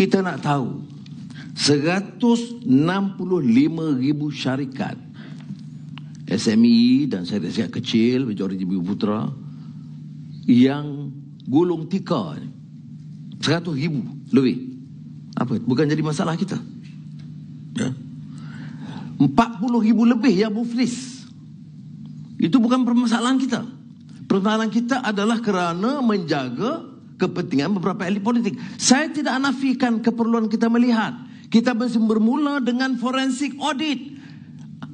kita nak tahu 165 ribu syarikat SME dan syarikat-syarikat kecil majoriti jibu Putra yang gulung tika 100 ribu lebih apa bukan jadi masalah kita ya? 40 ribu lebih yang muflis itu bukan permasalahan kita permasalahan kita adalah kerana menjaga kepentingan beberapa elit politik. Saya tidak nafikan keperluan kita melihat. Kita bermula dengan forensik audit.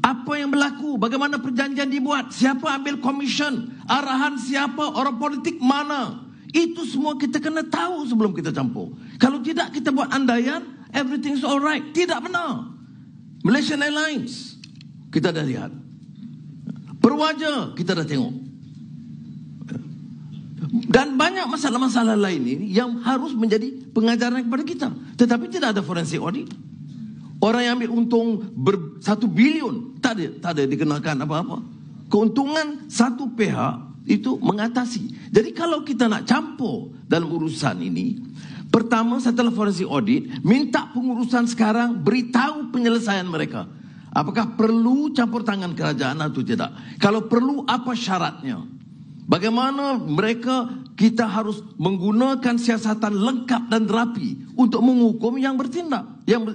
Apa yang berlaku? Bagaimana perjanjian dibuat? Siapa ambil komisen? Arahan siapa? Orang politik mana? Itu semua kita kena tahu sebelum kita campur. Kalau tidak kita buat andaian, is alright. Tidak benar. Malaysian Airlines, kita dah lihat. Perwaja, kita dah tengok. Dan banyak masalah-masalah lain ini yang harus menjadi pengajaran kepada kita. Tetapi tidak ada forensik audit. Orang yang ambil untung ber satu bilion, tak ada, tak ada dikenalkan apa-apa. Keuntungan satu pihak itu mengatasi. Jadi kalau kita nak campur dalam urusan ini, pertama setelah forensik audit, minta pengurusan sekarang beritahu penyelesaian mereka. Apakah perlu campur tangan kerajaan atau tidak? Kalau perlu, apa syaratnya? Bagaimana mereka kita harus menggunakan siasatan lengkap dan rapi untuk menghukum yang bertindak yang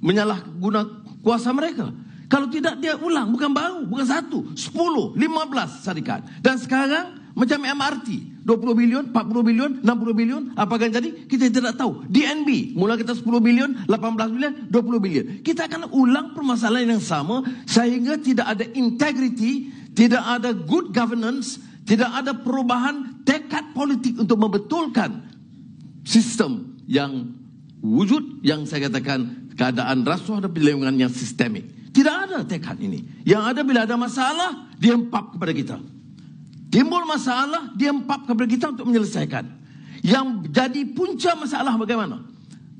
menyalahguna kuasa mereka. Kalau tidak dia ulang bukan baru bukan satu, 10, 15 syarikat. Dan sekarang macam MRT 20 bilion, 40 bilion, 60 bilion, apa yang jadi? Kita tidak tahu. DNB, mula kita 10 bilion, 18 bilion, 20 bilion. Kita akan ulang permasalahan yang sama sehingga tidak ada integriti, tidak ada good governance, tidak ada perubahan tekad politik untuk membetulkan sistem yang wujud yang saya katakan keadaan rasuah dan pilihan yang sistemik. Tidak ada tekad ini. Yang ada bila ada masalah, diempap kepada kita. Timbul masalah, diempap kepada kita untuk menyelesaikan. Yang jadi punca masalah bagaimana?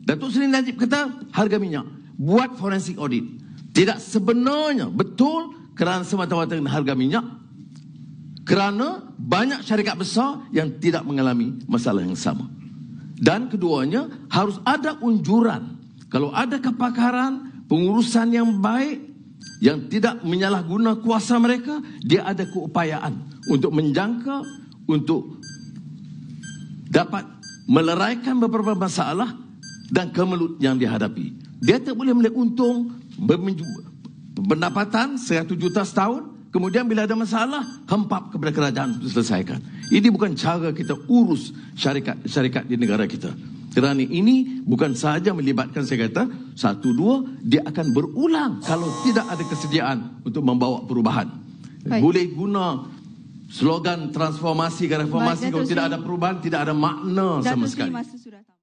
Datuk Seri Najib kata harga minyak. Buat forensik audit. Tidak sebenarnya betul kerana semata-mata harga minyak kerana banyak syarikat besar yang tidak mengalami masalah yang sama. Dan keduanya harus ada unjuran. Kalau ada kepakaran, pengurusan yang baik yang tidak menyalahguna kuasa mereka, dia ada keupayaan untuk menjangka untuk dapat meleraikan beberapa masalah dan kemelut yang dihadapi. Dia tak boleh melihat untung pendapatan 100 juta setahun Kemudian bila ada masalah, hempap kepada kerajaan untuk selesaikan. Ini bukan cara kita urus syarikat syarikat di negara kita. Kerana ini bukan sahaja melibatkan saya kata satu dua dia akan berulang kalau tidak ada kesediaan untuk membawa perubahan. Baik. Boleh guna slogan transformasi ke reformasi Baik, kalau tidak ada perubahan tidak ada makna Datuk sama sekali.